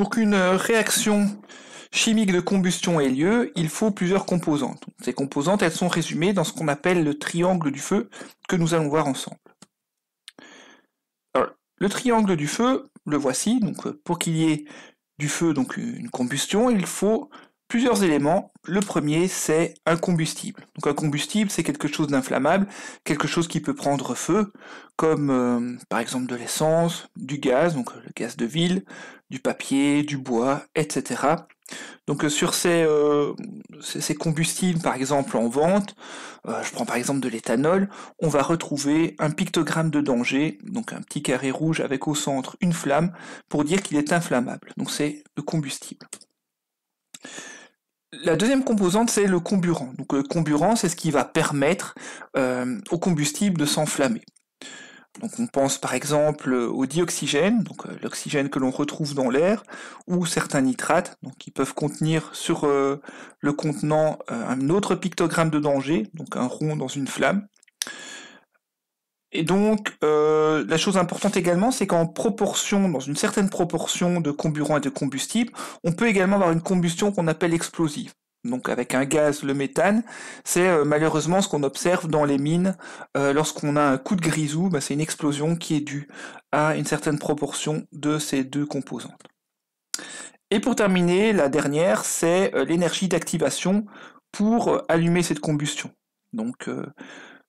Pour qu'une euh, réaction chimique de combustion ait lieu, il faut plusieurs composantes. Ces composantes, elles sont résumées dans ce qu'on appelle le triangle du feu que nous allons voir ensemble. le triangle du feu, le voici. Donc, euh, pour qu'il y ait du feu, donc une combustion, il faut plusieurs éléments le premier, c'est un combustible. Donc un combustible, c'est quelque chose d'inflammable, quelque chose qui peut prendre feu, comme euh, par exemple de l'essence, du gaz, donc le gaz de ville, du papier, du bois, etc. Donc euh, sur euh, ces, ces, combustibles, par exemple en vente, je prends par exemple de l'éthanol, on va retrouver un pictogramme de danger, donc un petit carré rouge avec au centre une flamme, pour dire qu'il est inflammable. Donc c'est le combustible. La deuxième composante, c'est le comburant. Donc le comburant, c'est ce qui va permettre euh, au combustible de s'enflammer. Donc on pense par exemple au dioxygène, donc euh, l'oxygène que l'on retrouve dans l'air, ou certains nitrates, donc qui peuvent contenir sur euh, le contenant un autre pictogramme de danger, donc un rond dans une flamme. Et donc, euh, la chose importante également, c'est qu'en proportion, dans une certaine proportion de comburants et de combustibles, on peut également avoir une combustion qu'on appelle explosive. Donc avec un gaz, le méthane, c'est euh, malheureusement ce qu'on observe dans les mines. Euh, lorsqu'on a un coup de grisou, bah, c'est une explosion qui est due à une certaine proportion de ces deux composantes. Et pour terminer, la dernière, c'est l'énergie d'activation pour allumer cette combustion. Donc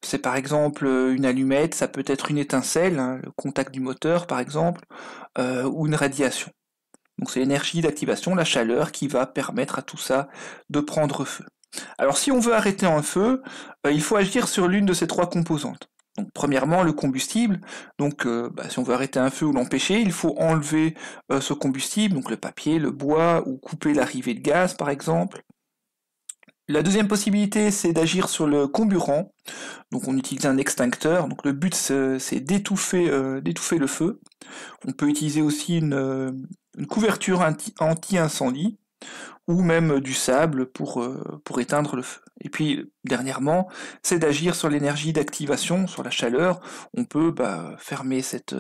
c'est par exemple euh, une allumette, ça peut être une étincelle, hein, le contact du moteur par exemple, euh, ou une radiation. Donc c'est l'énergie d'activation, la chaleur qui va permettre à tout ça de prendre feu. Alors si on veut arrêter un feu, euh, il faut agir sur l'une de ces trois composantes. Donc premièrement le combustible. Donc bah, si on veut arrêter un feu ou l'empêcher, il faut enlever ce combustible, donc le papier, le bois ou couper l'arrivée de gaz par exemple. La deuxième possibilité, c'est d'agir sur le comburant. Donc on utilise un extincteur. Donc le but, c'est euh, d'étouffer le feu. On peut utiliser aussi une, euh, une couverture anti-incendie ou même du sable pour, euh, pour éteindre le feu. Et puis, dernièrement, c'est d'agir sur l'énergie d'activation, sur la chaleur. On peut bah, fermer cette,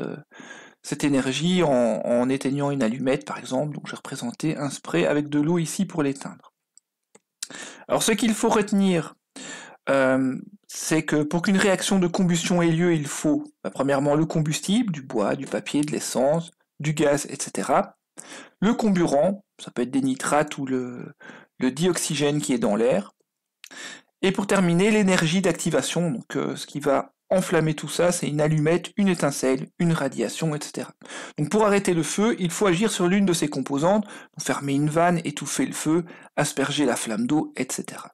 cette énergie en, en éteignant une allumette, par exemple. Donc j'ai représenté un spray avec de l'eau ici pour l'éteindre. Alors ce qu'il faut retenir, euh, c'est que pour qu'une réaction de combustion ait lieu, il faut bah, premièrement le combustible, du bois, du papier, de l'essence, du gaz, etc. Le comburant, ça peut être des nitrates ou le, dioxygène qui est dans l'air. Et pour terminer, l'énergie d'activation, donc euh, ce qui va enflammer tout ça, c'est une allumette, une étincelle, une radiation, etc. Donc pour arrêter le feu, il faut agir sur l'une de ses composantes, fermer une vanne, étouffer le feu, asperger la flamme d'eau, etc.